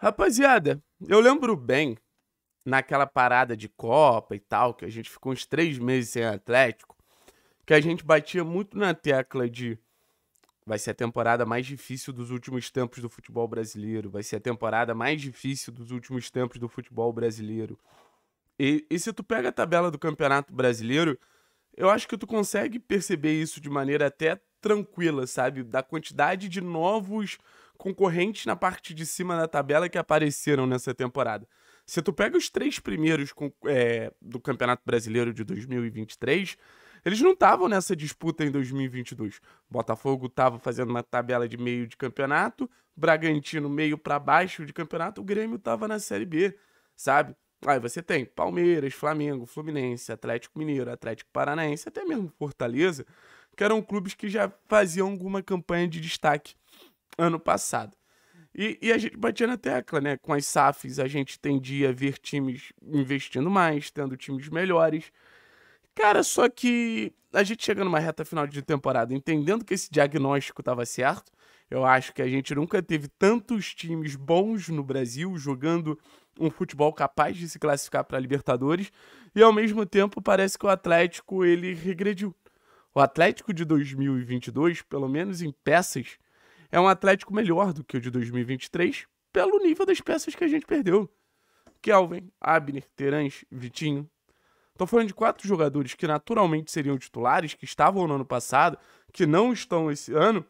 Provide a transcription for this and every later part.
Rapaziada, eu lembro bem, naquela parada de Copa e tal, que a gente ficou uns três meses sem Atlético, que a gente batia muito na tecla de vai ser a temporada mais difícil dos últimos tempos do futebol brasileiro, vai ser a temporada mais difícil dos últimos tempos do futebol brasileiro. E, e se tu pega a tabela do Campeonato Brasileiro, eu acho que tu consegue perceber isso de maneira até tranquila, sabe? Da quantidade de novos concorrentes na parte de cima da tabela que apareceram nessa temporada. Se tu pega os três primeiros com, é, do Campeonato Brasileiro de 2023, eles não estavam nessa disputa em 2022. Botafogo estava fazendo uma tabela de meio de campeonato, Bragantino meio para baixo de campeonato, o Grêmio estava na Série B, sabe? Aí você tem Palmeiras, Flamengo, Fluminense, Atlético Mineiro, Atlético Paranaense, até mesmo Fortaleza, que eram clubes que já faziam alguma campanha de destaque ano passado. E, e a gente batia na tecla, né? Com as SAFs, a gente tendia a ver times investindo mais, tendo times melhores. Cara, só que a gente chega numa reta final de temporada, entendendo que esse diagnóstico estava certo, eu acho que a gente nunca teve tantos times bons no Brasil jogando um futebol capaz de se classificar para a Libertadores, e ao mesmo tempo parece que o Atlético ele regrediu. O Atlético de 2022, pelo menos em peças, é um Atlético melhor do que o de 2023 pelo nível das peças que a gente perdeu. Kelvin, Abner, Terans, Vitinho. Estou falando de quatro jogadores que naturalmente seriam titulares, que estavam no ano passado, que não estão esse ano,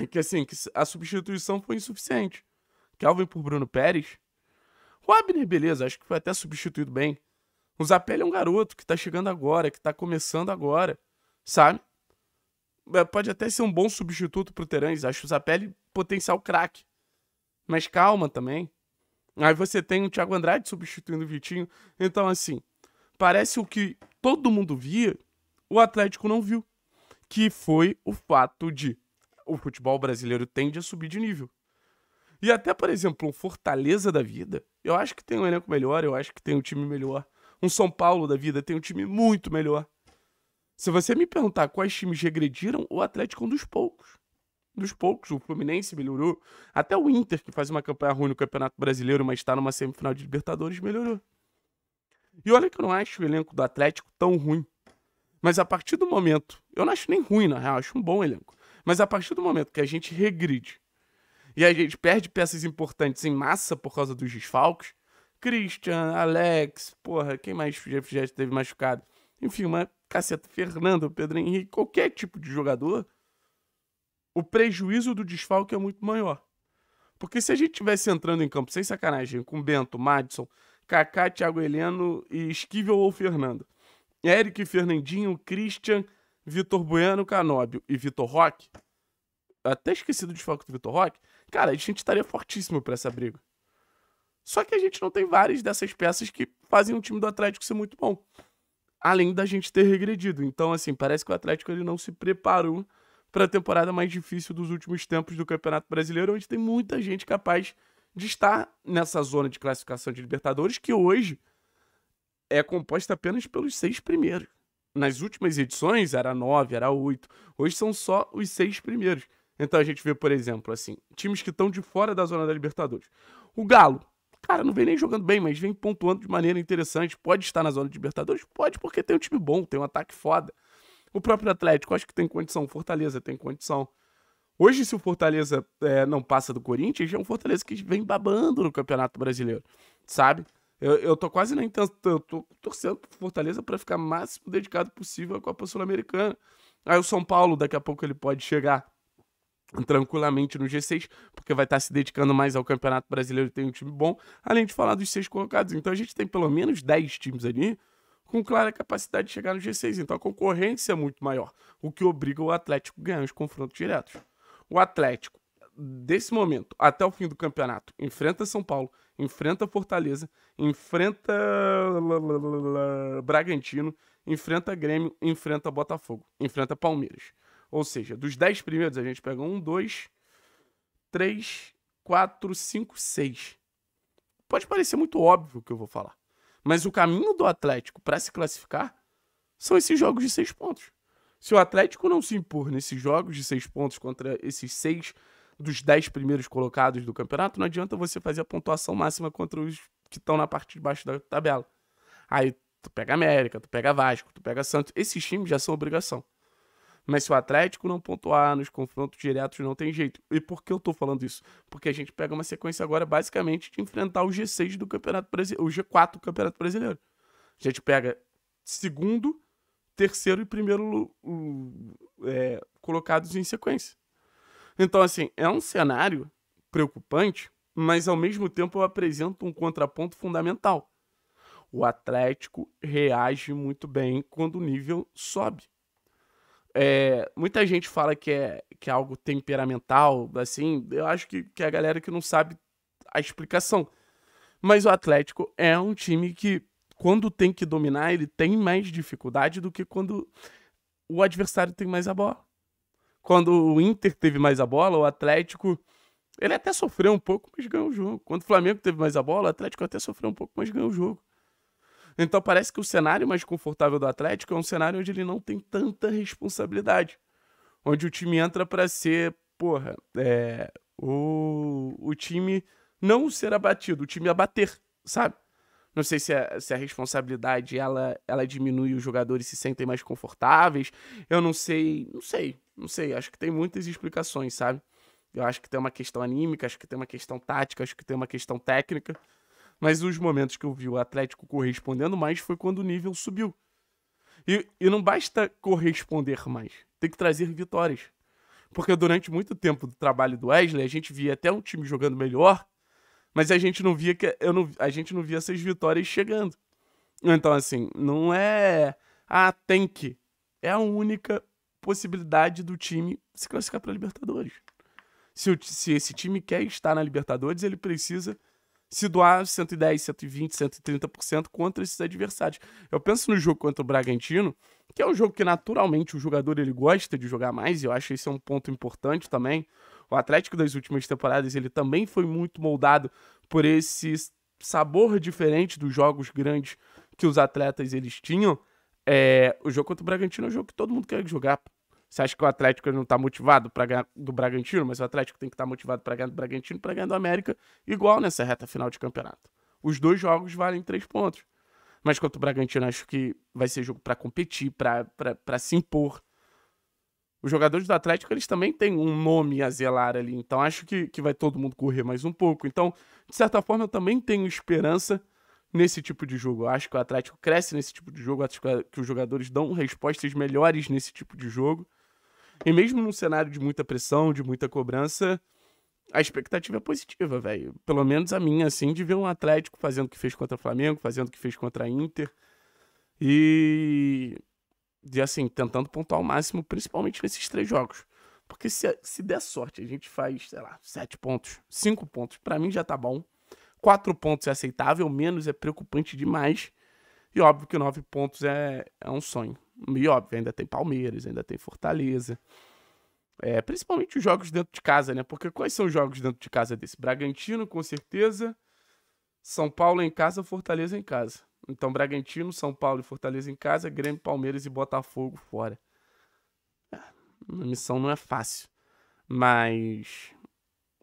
e que assim, que a substituição foi insuficiente. Kelvin por Bruno Pérez. O Abner, beleza, acho que foi até substituído bem. O Zapelli é um garoto que tá chegando agora, que tá começando agora, sabe? É, pode até ser um bom substituto pro Terães. Acho o Zapelli potencial craque. Mas calma também. Aí você tem o Thiago Andrade substituindo o Vitinho. Então, assim, parece o que todo mundo via, o Atlético não viu. Que foi o fato de o futebol brasileiro tende a subir de nível. E até, por exemplo, um Fortaleza da vida, eu acho que tem um elenco melhor, eu acho que tem um time melhor. Um São Paulo da vida tem um time muito melhor. Se você me perguntar quais times regrediram, o Atlético é um dos poucos. Dos poucos, o Fluminense melhorou. Até o Inter, que faz uma campanha ruim no Campeonato Brasileiro, mas está numa semifinal de Libertadores, melhorou. E olha que eu não acho o elenco do Atlético tão ruim. Mas a partir do momento. Eu não acho nem ruim, na real, acho um bom elenco. Mas a partir do momento que a gente regride e a gente perde peças importantes em massa por causa dos desfalques, Christian, Alex, porra, quem mais já, já teve machucado? Enfim, uma caceta, Fernando, Pedro Henrique, qualquer tipo de jogador, o prejuízo do desfalque é muito maior. Porque se a gente tivesse entrando em campo, sem sacanagem, com Bento, Madison, Kaká, Thiago Heleno e Esquivel ou Fernando, Eric, Fernandinho, Christian, Vitor Bueno, Canóbio e Vitor Roque, até esqueci do desfalque do Vitor Roque, cara, a gente estaria fortíssimo para essa briga. Só que a gente não tem várias dessas peças que fazem um time do Atlético ser muito bom além da gente ter regredido. Então, assim, parece que o Atlético ele não se preparou para a temporada mais difícil dos últimos tempos do Campeonato Brasileiro, onde tem muita gente capaz de estar nessa zona de classificação de Libertadores, que hoje é composta apenas pelos seis primeiros. Nas últimas edições era nove, era oito. Hoje são só os seis primeiros. Então a gente vê, por exemplo, assim, times que estão de fora da zona da Libertadores. O Galo cara, não vem nem jogando bem, mas vem pontuando de maneira interessante. Pode estar na zona de Libertadores? Pode, porque tem um time bom, tem um ataque foda. O próprio Atlético, acho que tem condição. o Fortaleza tem condição. Hoje, se o Fortaleza é, não passa do Corinthians, é um Fortaleza que vem babando no Campeonato Brasileiro, sabe? Eu, eu tô quase na intenção, tô torcendo pro Fortaleza para ficar máximo dedicado possível à Copa Sul-Americana. Aí o São Paulo, daqui a pouco ele pode chegar tranquilamente no G6, porque vai estar tá se dedicando mais ao Campeonato Brasileiro e tem um time bom, além de falar dos seis colocados. Então a gente tem pelo menos 10 times ali com clara capacidade de chegar no G6, então a concorrência é muito maior, o que obriga o Atlético a ganhar os confrontos diretos. O Atlético, desse momento até o fim do campeonato, enfrenta São Paulo, enfrenta Fortaleza, enfrenta Bragantino, enfrenta Grêmio, enfrenta Botafogo, enfrenta Palmeiras. Ou seja, dos 10 primeiros a gente pega 1, 2, 3, 4, 5, 6. Pode parecer muito óbvio o que eu vou falar, mas o caminho do Atlético para se classificar são esses jogos de 6 pontos. Se o Atlético não se impor nesses jogos de 6 pontos contra esses 6 dos 10 primeiros colocados do campeonato, não adianta você fazer a pontuação máxima contra os que estão na parte de baixo da tabela. Aí tu pega América, tu pega Vasco, tu pega Santos, esses times já são obrigação. Mas se o Atlético não pontuar nos confrontos diretos, não tem jeito. E por que eu tô falando isso? Porque a gente pega uma sequência agora, basicamente, de enfrentar o G6 do Campeonato Brasileiro, o G4 do Campeonato Brasileiro. A gente pega segundo, terceiro e primeiro é, colocados em sequência. Então, assim, é um cenário preocupante, mas ao mesmo tempo eu apresento um contraponto fundamental. O Atlético reage muito bem quando o nível sobe. É, muita gente fala que é, que é algo temperamental, assim. Eu acho que, que é a galera que não sabe a explicação. Mas o Atlético é um time que, quando tem que dominar, ele tem mais dificuldade do que quando o adversário tem mais a bola. Quando o Inter teve mais a bola, o Atlético. Ele até sofreu um pouco, mas ganhou o jogo. Quando o Flamengo teve mais a bola, o Atlético até sofreu um pouco, mas ganhou o jogo. Então parece que o cenário mais confortável do Atlético é um cenário onde ele não tem tanta responsabilidade. Onde o time entra para ser, porra, é, o, o time não ser abatido, o time abater, sabe? Não sei se a, se a responsabilidade ela, ela diminui, os jogadores se sentem mais confortáveis. Eu não sei, não sei, não sei. Acho que tem muitas explicações, sabe? Eu acho que tem uma questão anímica, acho que tem uma questão tática, acho que tem uma questão técnica. Mas os momentos que eu vi o Atlético correspondendo mais foi quando o nível subiu. E, e não basta corresponder mais, tem que trazer vitórias. Porque durante muito tempo do trabalho do Wesley, a gente via até um time jogando melhor, mas a gente não via que eu não, a gente não via essas vitórias chegando. Então assim, não é ah, tem que. É a única possibilidade do time se classificar para Libertadores. Se, se esse time quer estar na Libertadores, ele precisa se doar 110, 120, 130% contra esses adversários. Eu penso no jogo contra o Bragantino, que é um jogo que naturalmente o jogador ele gosta de jogar mais, e eu acho esse é um ponto importante também. O Atlético das últimas temporadas, ele também foi muito moldado por esse sabor diferente dos jogos grandes que os atletas eles tinham. É, o jogo contra o Bragantino é um jogo que todo mundo quer jogar. Você acha que o Atlético não está motivado para ganhar do Bragantino? Mas o Atlético tem que estar tá motivado para ganhar do Bragantino, para ganhar do América, igual nessa reta final de campeonato. Os dois jogos valem três pontos. Mas quanto o Bragantino, acho que vai ser jogo para competir, para se impor. Os jogadores do Atlético, eles também têm um nome a zelar ali. Então acho que, que vai todo mundo correr mais um pouco. Então, de certa forma, eu também tenho esperança nesse tipo de jogo. Eu acho que o Atlético cresce nesse tipo de jogo, acho que os jogadores dão respostas melhores nesse tipo de jogo. E mesmo num cenário de muita pressão, de muita cobrança, a expectativa é positiva, velho. Pelo menos a minha, assim, de ver um Atlético fazendo o que fez contra o Flamengo, fazendo o que fez contra a Inter. E. E assim, tentando pontuar o máximo, principalmente nesses três jogos. Porque se, se der sorte, a gente faz, sei lá, sete pontos, cinco pontos, para mim já tá bom. Quatro pontos é aceitável, menos é preocupante demais. E óbvio que nove pontos é, é um sonho. E óbvio, ainda tem Palmeiras, ainda tem Fortaleza. É, principalmente os jogos dentro de casa, né? Porque quais são os jogos dentro de casa desse? Bragantino, com certeza. São Paulo em casa, Fortaleza em casa. Então, Bragantino, São Paulo e Fortaleza em casa, Grêmio, Palmeiras e Botafogo fora. É, a missão não é fácil. Mas,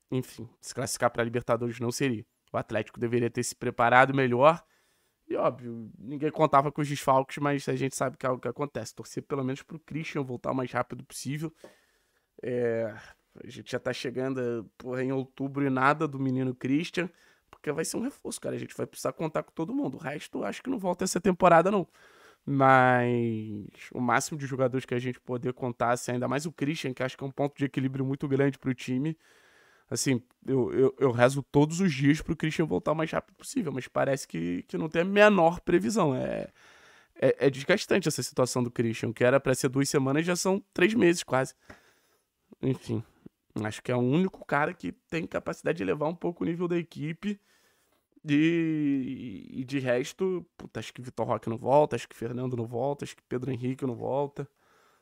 enfim, se classificar para Libertadores não seria. O Atlético deveria ter se preparado melhor e óbvio, ninguém contava com os desfalques, mas a gente sabe que é algo que acontece. Torcer pelo menos pro Christian voltar o mais rápido possível. É, a gente já tá chegando porra, em outubro e nada do menino Christian, porque vai ser um reforço, cara. A gente vai precisar contar com todo mundo. O resto, acho que não volta essa temporada, não. Mas o máximo de jogadores que a gente poder contar, assim, ainda mais o Christian, que acho que é um ponto de equilíbrio muito grande pro time assim, eu, eu, eu rezo todos os dias pro Christian voltar o mais rápido possível, mas parece que, que não tem a menor previsão. É, é, é desgastante essa situação do Christian, que era para ser duas semanas, já são três meses quase. Enfim, acho que é o único cara que tem capacidade de elevar um pouco o nível da equipe. E, e de resto, puta, acho que Vitor Roque não volta, acho que Fernando não volta, acho que Pedro Henrique não volta,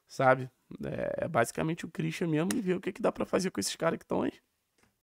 sabe? É, é basicamente o Christian mesmo e ver o que, que dá para fazer com esses caras que estão aí.